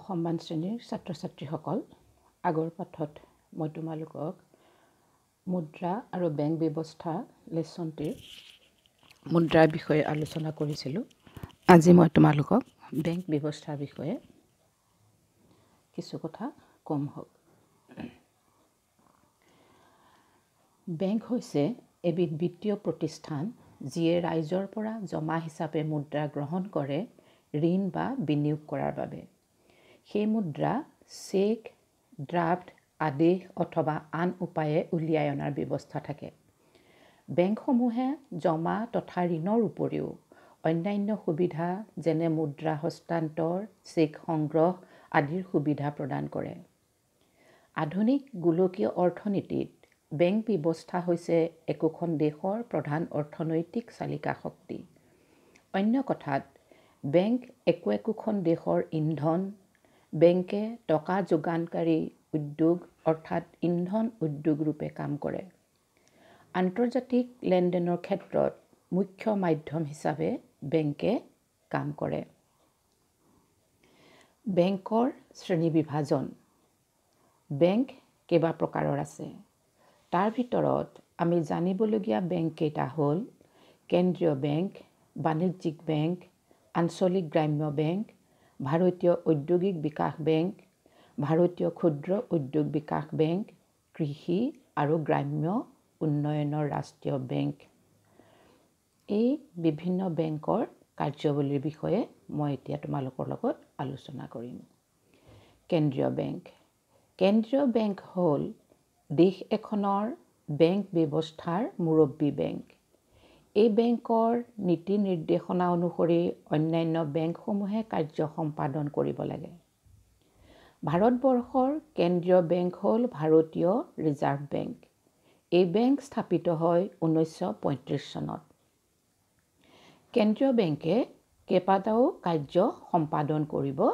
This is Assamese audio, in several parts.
সম্মান শ্ৰেণীৰ ছাত্ৰ ছাত্ৰীসকল আগৰ পাঠত মই তোমালোকক মুদ্ৰা আৰু বেংক ব্যৱস্থা লেচনটিৰ মুদ্ৰাৰ বিষয়ে আলোচনা কৰিছিলোঁ আজি মই তোমালোকক বেংক ব্যৱস্থাৰ বিষয়ে কিছু কথা কম হওক বেংক হৈছে এবিধ বিত্তীয় প্ৰতিষ্ঠান যিয়ে ৰাইজৰ পৰা জমা হিচাপে মুদ্ৰা গ্ৰহণ কৰে ঋণ বা বিনিয়োগ কৰাৰ বাবে সেই মুদ্ৰা চেক ড্ৰাফ্ট আদেশ অথবা আন উপায়ে উলিয়াই অনাৰ ব্যৱস্থা থাকে বেংকসমূহে জমা তথা ঋণৰ উপৰিও অন্যান্য সুবিধা যেনে মুদ্ৰা হস্তান্তৰ চেক সংগ্ৰহ আদিৰ সুবিধা প্ৰদান কৰে আধুনিক গোলকীয় অৰ্থনীতিত বেংক ব্যৱস্থা হৈছে একোখন দেশৰ প্ৰধান অৰ্থনৈতিক চালিকা শক্তি অন্য কথাত বেংক একো একোখন দেশৰ ইন্ধন বেংকে টকা যোগানকাৰী উদ্যোগ অৰ্থাৎ ইন্ধন উদ্যোগৰূপে কাম কৰে আন্তৰ্জাতিক লেনদেনৰ ক্ষেত্ৰত মুখ্য মাধ্যম হিচাপে বেংকে কাম কৰে বেংকৰ শ্ৰেণীবিভাজন বেংক কেইবা প্ৰকাৰৰ আছে তাৰ ভিতৰত আমি জানিবলগীয়া বেংককেইটা হ'ল কেন্দ্ৰীয় বেংক বাণিজ্যিক বেংক আঞ্চলিক গ্ৰাম্য বেংক ভাৰতীয় ঔদ্যোগিক বিকাশ বেংক ভাৰতীয় ক্ষুদ্ৰ উদ্যোগ বিকাশ বেংক কৃষি আৰু গ্ৰাম্য উন্নয়নৰ ৰাষ্ট্ৰীয় বেংক এই বিভিন্ন বেংকৰ কাৰ্যাৱলীৰ বিষয়ে মই এতিয়া তোমালোকৰ লগত আলোচনা কৰিম কেন্দ্ৰীয় বেংক কেন্দ্ৰীয় বেংক হ'ল দেশ এখনৰ বেংক ব্যৱস্থাৰ মুৰব্বী বেংক এই বেংকৰ নীতি নিৰ্দেশনা অনুসৰি অন্যান্য বেংকসমূহে কাৰ্য সম্পাদন কৰিব লাগে ভাৰতবৰ্ষৰ কেন্দ্ৰীয় বেংক হ'ল ভাৰতীয় ৰিজাৰ্ভ বেংক এই বেংক স্থাপিত হয় ঊনৈছশ পঁয়ত্ৰিছ চনত কেন্দ্ৰীয় বেংকে কেইবাটাও কাৰ্য সম্পাদন কৰিব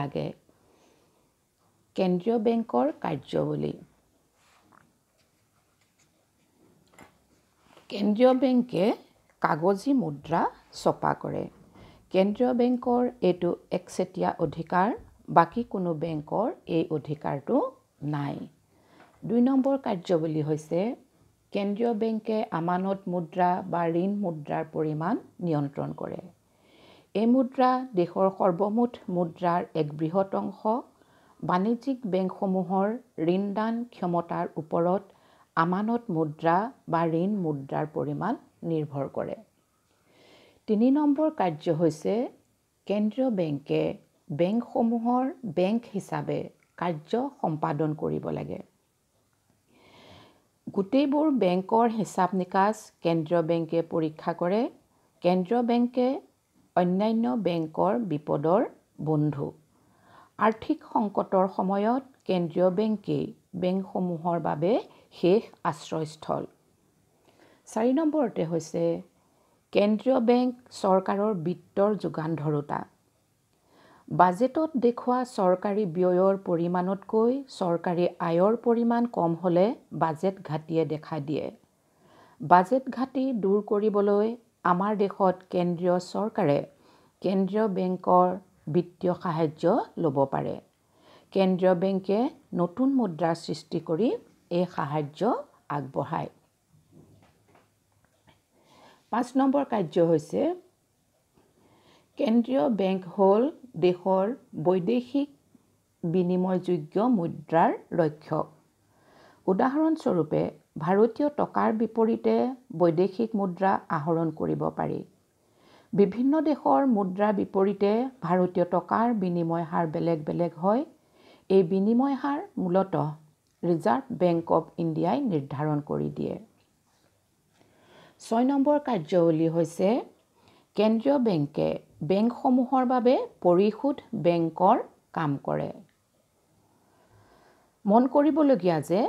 লাগে কেন্দ্ৰীয় বেংকৰ কাৰ্যৱলী কেন্দ্ৰীয় বেংকে কাগজী মুদ্ৰা ছপা কৰে কেন্দ্ৰীয় বেংকৰ এইটো একচেটীয়া অধিকাৰ বাকী কোনো বেংকৰ এই অধিকাৰটো নাই দুই নম্বৰ কাৰ্যৱলী হৈছে কেন্দ্ৰীয় বেংকে আমানত মুদ্ৰা বা ঋণ মুদ্ৰাৰ পৰিমাণ নিয়ন্ত্ৰণ কৰে এই মুদ্ৰা দেশৰ সৰ্বমুঠ মুদ্ৰাৰ এক বৃহৎ অংশ বাণিজ্যিক বেংকসমূহৰ ঋণদান ক্ষমতাৰ ওপৰত আমানত মুদ্ৰা বা ঋণ মুদ্ৰাৰ পৰিমাণ নিৰ্ভৰ কৰে তিনি নম্বৰ কাৰ্য হৈছে কেন্দ্ৰীয় বেংকে বেংকসমূহৰ বেংক হিচাপে কাৰ্য সম্পাদন কৰিব লাগে গোটেইবোৰ বেংকৰ হিচাপ নিকাচ কেন্দ্ৰীয় বেংকে পৰীক্ষা কৰে কেন্দ্ৰীয় বেংকে অন্যান্য বেংকৰ বিপদৰ বন্ধু আৰ্থিক সংকটৰ সময়ত কেন্দ্ৰীয় বেংকেই বেংকসমূহৰ বাবে শেষ আশ্ৰয়স্থল চাৰি নম্বৰতে হৈছে কেন্দ্ৰীয় বেংক চৰকাৰৰ বিত্তৰ যোগান ধৰোতা বাজেটত দেখুওৱা চৰকাৰী ব্যয়ৰ পৰিমাণতকৈ চৰকাৰী আয়ৰ পৰিমাণ কম হ'লে বাজেট ঘাটিয়ে দেখা দিয়ে বাজেট ঘাটি দূৰ কৰিবলৈ আমাৰ দেশত কেন্দ্ৰীয় চৰকাৰে কেন্দ্ৰীয় বেংকৰ বিত্তীয় সাহাৰ্য ল'ব পাৰে কেন্দ্ৰীয় বেংকে নতুন মুদ্ৰাৰ সৃষ্টি কৰি এই সাহাৰ্য আগবঢ়ায় পাঁচ নম্বৰ কাৰ্য হৈছে কেন্দ্ৰীয় বেংক হ'ল দেশৰ বৈদেশিক বিনিময়যোগ্য মুদ্ৰাৰ লক্ষ্য উদাহৰণস্বৰূপে ভাৰতীয় টকাৰ বিপৰীতে বৈদেশিক মুদ্ৰা আহৰণ কৰিব পাৰি বিভিন্ন দেশৰ মুদ্ৰাৰ বিপৰীতে ভাৰতীয় টকাৰ বিনিময় হাৰ বেলেগ বেলেগ হয় এই বিনিময় হাৰ মূলতঃ ৰিজাৰ্ভ বেংক অৱ ইণ্ডিয়াই নিৰ্ধাৰণ কৰি দিয়ে ছয় নম্বৰ কাৰ্যাৱলী হৈছে কেন্দ্ৰীয় বেংকে বেংকসমূহৰ বাবে পৰিশোধ বেংকৰ কাম কৰে মন কৰিবলগীয়া যে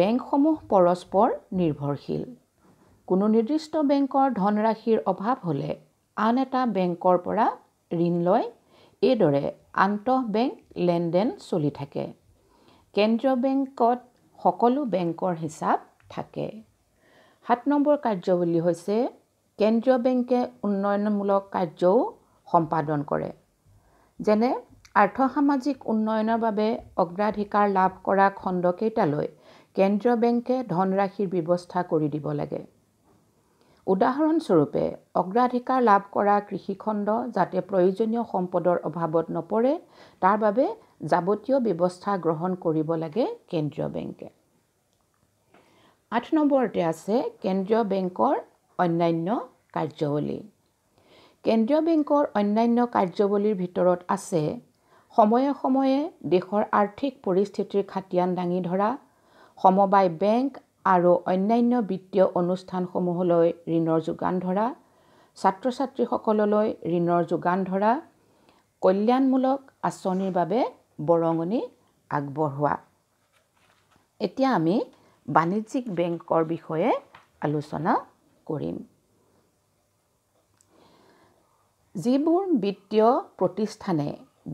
বেংকসমূহ পৰস্পৰ নিৰ্ভৰশীল কোনো নিৰ্দিষ্ট বেংকৰ ধনৰাশিৰ অভাৱ হ'লে আন এটা বেংকৰ পৰা ঋণ লয় এইদৰে আন্তঃ বেংক লেনদেন চলি থাকে কেন্দ্ৰীয় বেংকত সকলো বেংকৰ হিচাপ থাকে সাত নম্বৰ কাৰ্য বুলি হৈছে কেন্দ্ৰীয় বেংকে উন্নয়নমূলক কাৰ্যও সম্পাদন কৰে যেনে আৰ্থ সামাজিক উন্নয়নৰ বাবে অগ্ৰাধিকাৰ লাভ কৰা খণ্ডকেইটালৈ কেন্দ্ৰীয় বেংকে ধনৰাশিৰ ব্যৱস্থা কৰি দিব লাগে উদাহৰণস্বৰূপে অগ্ৰাধিকাৰ লাভ কৰা কৃষিখণ্ড যাতে প্ৰয়োজনীয় সম্পদৰ অভাৱত নপৰে তাৰ বাবে যাৱতীয় ব্যৱস্থা গ্ৰহণ কৰিব লাগে কেন্দ্ৰীয় বেংকে আঠ নম্বৰতে আছে কেন্দ্ৰীয় বেংকৰ অন্যান্য কাৰ্যাৱলী কেন্দ্ৰীয় বেংকৰ অন্যান্য কাৰ্যাৱলীৰ ভিতৰত আছে সময়ে সময়ে দেশৰ আৰ্থিক পৰিস্থিতিৰ খাটিয়ান দাঙি ধৰা সমবায় বেংক আৰু অন্যান্য বিত্তীয় অনুষ্ঠানসমূহলৈ ঋণৰ যোগান ধৰা ছাত্ৰ ছাত্ৰীসকললৈ ঋণৰ যোগান ধৰা কল্যাণমূলক আঁচনিৰ বাবে বৰঙণি আগবঢ়োৱা এতিয়া আমি বাণিজ্যিক বেংকৰ বিষয়ে আলোচনা কৰিম যিবোৰ বিত্তীয় প্ৰতিষ্ঠানে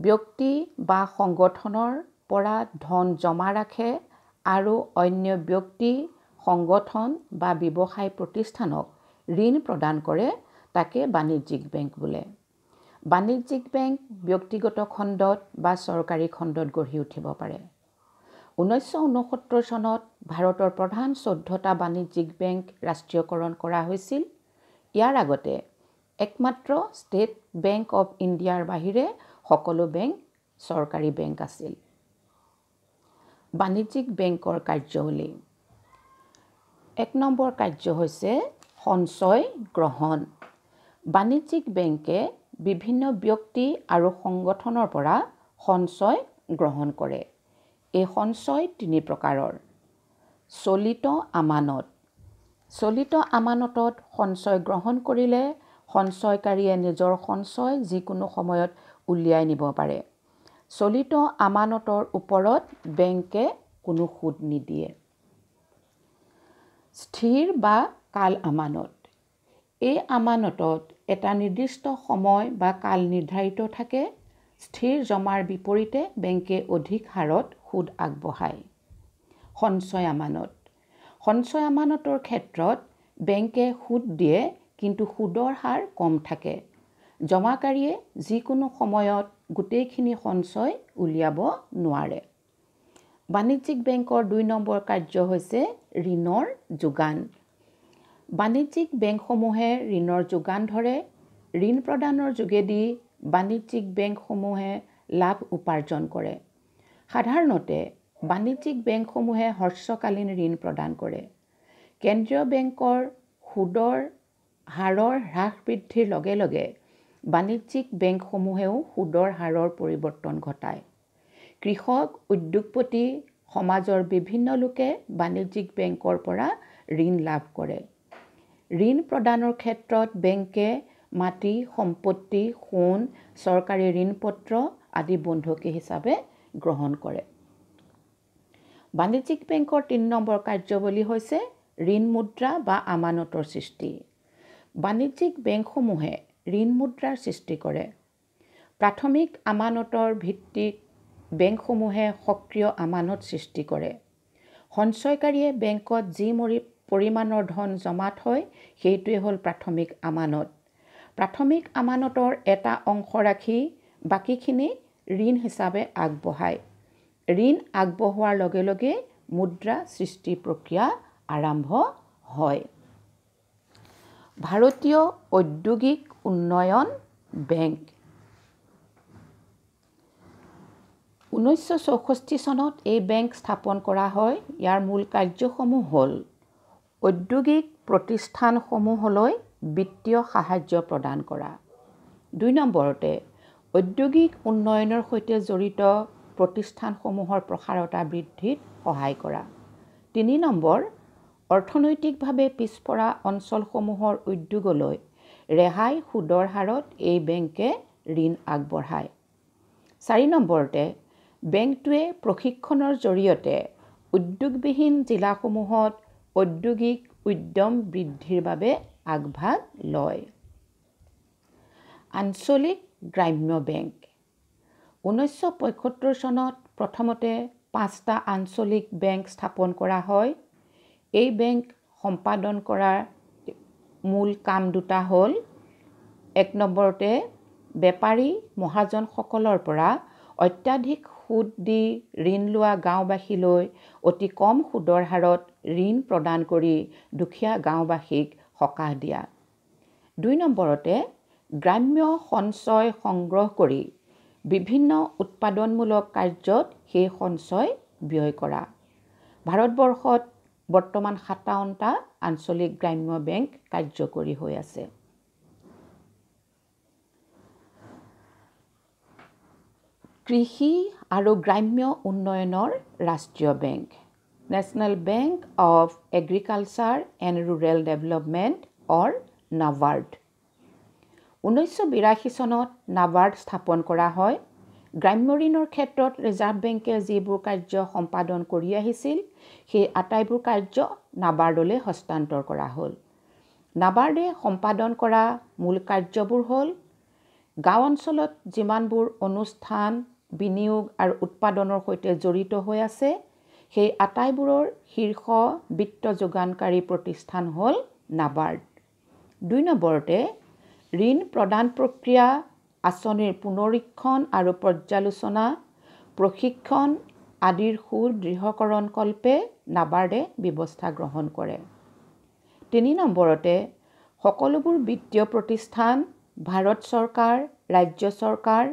ব্যক্তি বা সংগঠনৰ পৰা ধন জমা ৰাখে আৰু অন্য ব্যক্তি সংগঠন বা ব্যৱসায় প্ৰতিষ্ঠানক ঋণ প্ৰদান কৰে তাকে বাণিজ্যিক বেংক বোলে বাণিজ্যিক বেংক ব্যক্তিগত খণ্ডত বা চৰকাৰী খণ্ডত গঢ়ি উঠিব পাৰে ঊনৈছশ ঊনসত্তৰ চনত ভাৰতৰ প্ৰধান চৈধ্যটা বাণিজ্যিক বেংক ৰাষ্ট্ৰীয়কৰণ কৰা হৈছিল ইয়াৰ আগতে একমাত্ৰ ষ্টেট বেংক অৱ ইণ্ডিয়াৰ বাহিৰে সকলো বেংক চৰকাৰী বেংক আছিল বাণিজ্যিক বেংকৰ কাৰ্যাৱলী এক নম্বৰ কাৰ্য হৈছে সঞ্চয় গ্ৰহণ বাণিজ্যিক বেংকে বিভিন্ন ব্যক্তি আৰু সংগঠনৰ পৰা সঞ্চয় গ্ৰহণ কৰে এই সঞ্চয় তিনি প্ৰকাৰৰ চলিত আমানত চলিত আমানতত সঞ্চয় গ্ৰহণ কৰিলে সঞ্চয়কাৰীয়ে নিজৰ সঞ্চয় যিকোনো সময়ত উলিয়াই নিব পাৰে চলিত আমানতৰ ওপৰত বেংকে কোনো সুত নিদিয়ে স্থিৰ বা কাল আমানত এই আমানতত এটা নিৰ্দিষ্ট সময় বা কাল নিৰ্ধাৰিত থাকে স্থিৰ জমাৰ বিপৰীতে বেংকে অধিক হাৰত সুদ আগবঢ়ায় সঞ্চয় আমানত সঞ্চয় আমানতৰ ক্ষেত্ৰত বেংকে সুদ দিয়ে কিন্তু সুদৰ হাৰ কম থাকে জমাকাৰীয়ে যিকোনো সময়ত গোটেইখিনি সঞ্চয় উলিয়াব নোৱাৰে বাণিজ্যিক বেংকৰ দুই নম্বৰ কাৰ্য হৈছে ঋণৰ যোগান বাণিজ্যিক বেংকসমূহে ঋণৰ যোগান ধৰে ঋণ প্ৰদানৰ যোগেদি বাণিজ্যিক বেংকসমূহে লাভ উপাৰ্জন কৰে সাধাৰণতে বাণিজ্যিক বেংকসমূহে হ্ৰস্বকালীন ঋণ প্ৰদান কৰে কেন্দ্ৰীয় বেংকৰ সুদৰ হাৰৰ হ্ৰাস বৃদ্ধিৰ লগে লগে বাণিজ্যিক বেংকসমূহেও সুদৰ হাৰৰ পৰিৱৰ্তন ঘটায় কৃষক উদ্যোগপতি সমাজৰ বিভিন্ন লোকে বাণিজ্যিক বেংকৰ পৰা ঋণ লাভ কৰে ঋণ প্ৰদানৰ ক্ষেত্ৰত বেংকে মাটি সম্পত্তি সোণ চৰকাৰী ঋণ পত্ৰ আদি বন্ধকী হিচাপে গ্ৰহণ কৰে বাণিজ্যিক বেংকৰ তিনি নম্বৰ কাৰ্যৱলী হৈছে ঋণ মুদ্ৰা বা আমানতৰ সৃষ্টি বাণিজ্যিক বেংকসমূহে ঋণ মুদ্ৰাৰ সৃষ্টি কৰে প্ৰাথমিক আমানতৰ ভিত্তিক বেংকসমূহে সক্ৰিয় আমানত সৃষ্টি কৰে সঞ্চয়কাৰীয়ে বেংকত যি মৰি পৰিমাণৰ ধন জমা থয় সেইটোৱে হ'ল প্ৰাথমিক আমানত প্ৰাথমিক আমানতৰ এটা অংশ ৰাখি বাকীখিনি ঋণ হিচাপে আগবঢ়ায় ঋণ আগবঢ়োৱাৰ লগে লগে মুদ্ৰা সৃষ্টি প্ৰক্ৰিয়া আৰম্ভ হয় ভাৰতীয় ঔদ্যোগিক উন্নয়ন বেংক ঊনৈছশ চৌষষ্ঠি চনত এই বেংক স্থাপন কৰা হয় ইয়াৰ মূল কাৰ্যসমূহ হ'ল ঔদ্যোগিক প্ৰতিষ্ঠানসমূহলৈ বিত্তীয় সাহাৰ্য প্ৰদান কৰা দুই নম্বৰতে ঔদ্যোগিক উন্নয়নৰ সৈতে জড়িত প্ৰতিষ্ঠানসমূহৰ প্ৰসাৰতা বৃদ্ধিত সহায় কৰা তিনি নম্বৰ অৰ্থনৈতিকভাৱে পিছপৰা অঞ্চলসমূহৰ উদ্যোগলৈ ৰেহাই সুদৰ হাৰত এই বেংকে ঋণ আগবঢ়ায় চাৰি নম্বৰতে বেংকটোৱে প্ৰশিক্ষণৰ জৰিয়তে উদ্যোগবিহীন জিলাসমূহত ঔদ্যোগিক উদ্যম বৃদ্ধিৰ বাবে আগভাগ লয় আঞ্চলিক গ্ৰাম্য বেংক ঊনৈছশ পঁয়সত্তৰ চনত প্ৰথমতে পাঁচটা আঞ্চলিক বেংক স্থাপন কৰা হয় এই বেংক সম্পাদন কৰাৰ মূল কাম দুটা হ'ল এক নম্বৰতে বেপাৰী মহাজনসকলৰ পৰা অত্যাধিক সুদ দি ঋণ লোৱা গাঁওবাসীলৈ অতি কম সুদৰ হাৰত ঋণ প্ৰদান কৰি দুখীয়া গাঁওবাসীক সকাহ দিয়া দুই নম্বৰতে গ্ৰাম্য সঞ্চয় সংগ্ৰহ কৰি বিভিন্ন উৎপাদনমূলক কাৰ্যত সেই সঞ্চয় ব্যয় কৰা ভাৰতবৰ্ষত বৰ্তমান সাতাৱন্নটা আঞ্চলিক গ্ৰাম্য বেংক কাৰ্যকৰী হৈ আছে কৃষি আৰু গ্ৰাম্য উন্নয়নৰ ৰাষ্ট্ৰীয় bank national bank of agriculture and rural development or NABARD ঊনৈছশ বিৰাশী চনত নাবাৰ্ড স্থাপন কৰা হয় গ্ৰাম্য ঋণৰ ক্ষেত্ৰত ৰিজাৰ্ভ বেংকে যিবোৰ কাৰ্য সম্পাদন কৰি আহিছিল সেই আটাইবোৰ কাৰ্য নাবাৰ্ডলৈ হস্তান্তৰ কৰা হ'ল নাবাৰ্ডে সম্পাদন কৰা মূল কাৰ্যবোৰ হ'ল গাঁও অঞ্চলত যিমানবোৰ অনুষ্ঠান বিনিয়োগ আৰু উৎপাদনৰ সৈতে জড়িত হৈ আছে সেই আটাইবোৰৰ শীৰ্ষ বিত্ত যোগানকাৰী প্ৰতিষ্ঠান হ'ল নাবাৰ্ড দুই নম্বৰতে ঋণ প্ৰদান প্ৰক্ৰিয়া আঁচনিৰ পুনৰীক্ষণ আৰু পৰ্যালোচনা প্ৰশিক্ষণ আদিৰ সুদৃঢ়কৰণকল্পে নাবাৰ্ডে ব্যৱস্থা গ্ৰহণ কৰে তিনি নম্বৰতে সকলোবোৰ বিত্তীয় প্ৰতিষ্ঠান ভাৰত চৰকাৰ ৰাজ্য চৰকাৰ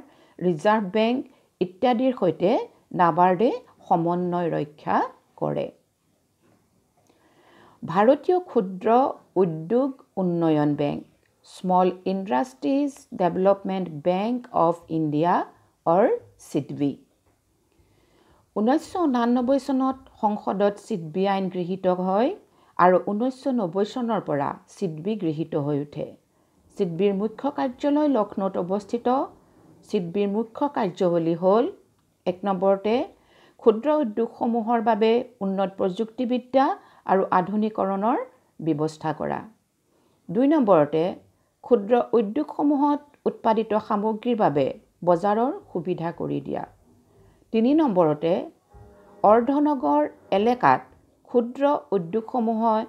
ৰিজাৰ্ভ বেংক ইত্যাদিৰ সৈতে নাবাৰ্ডে সমন্বয় ৰক্ষা কৰে ভাৰতীয় ক্ষুদ্ৰ উদ্যোগ উন্নয়ন bank small industries development bank of India or SIDBI ঊনৈছশ ঊনানব্বৈ চনত সংসদত চিডবি আইন গৃহীত হয় আৰু ঊনৈছশ নব্বৈ চনৰ পৰা চিডবি গৃহীত হৈ উঠে চিডবিৰ মুখ্য কাৰ্যালয় লক্ষ্ণৌত অৱস্থিত চিডবিৰ মুখ্য কাৰ্যাৱলী হ'ল এক নম্বৰতে ক্ষুদ্ৰ উদ্যোগসমূহৰ বাবে উন্নত প্ৰযুক্তিবিদ্যা আৰু আধুনিকৰণৰ ব্যৱস্থা কৰা দুই নম্বৰতে ক্ষুদ্ৰ উদ্যোগসমূহত উৎপাদিত সামগ্ৰীৰ বাবে বজাৰৰ সুবিধা কৰি দিয়া তিনি নম্বৰতে অৰ্ধনগৰ এলেকাত ক্ষুদ্ৰ উদ্যোগসমূহত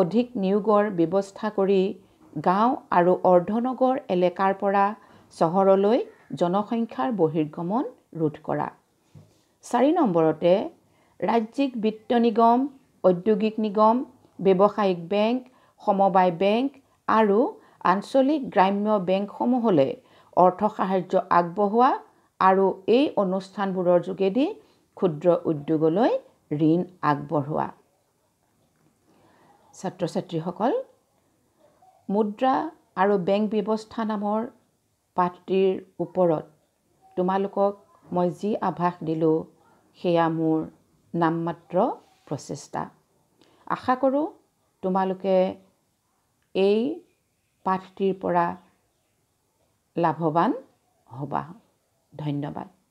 অধিক নিয়োগৰ ব্যৱস্থা কৰি গাঁও আৰু অৰ্ধনগৰ এলেকাৰ পৰা চহৰলৈ জনসংখ্যাৰ বহিৰ্গমন ৰোধ কৰা চাৰি নম্বৰতে ৰাজ্যিক বিত্ত নিগম ঔদ্যোগিক নিগম ব্যৱসায়িক বেংক সমবায় বেংক আৰু আঞ্চলিক গ্ৰাম্য বেংকসমূহলৈ অৰ্থ সাহাৰ্য আগবঢ়োৱা আৰু এই অনুষ্ঠানবোৰৰ যোগেদি ক্ষুদ্ৰ উদ্যোগলৈ ঋণ আগবঢ়োৱা ছাত্ৰ ছাত্ৰীসকল মুদ্ৰা আৰু বেংক ব্যৱস্থা নামৰ পাত্ৰীৰ ওপৰত তোমালোকক মই যি আভাস দিলোঁ সেয়া মোৰ নামমাত্ৰ প্ৰচেষ্টা আশা কৰোঁ তোমালোকে এই পাঠটিৰ পৰা লাভৱান হ'বা ধন্যবাদ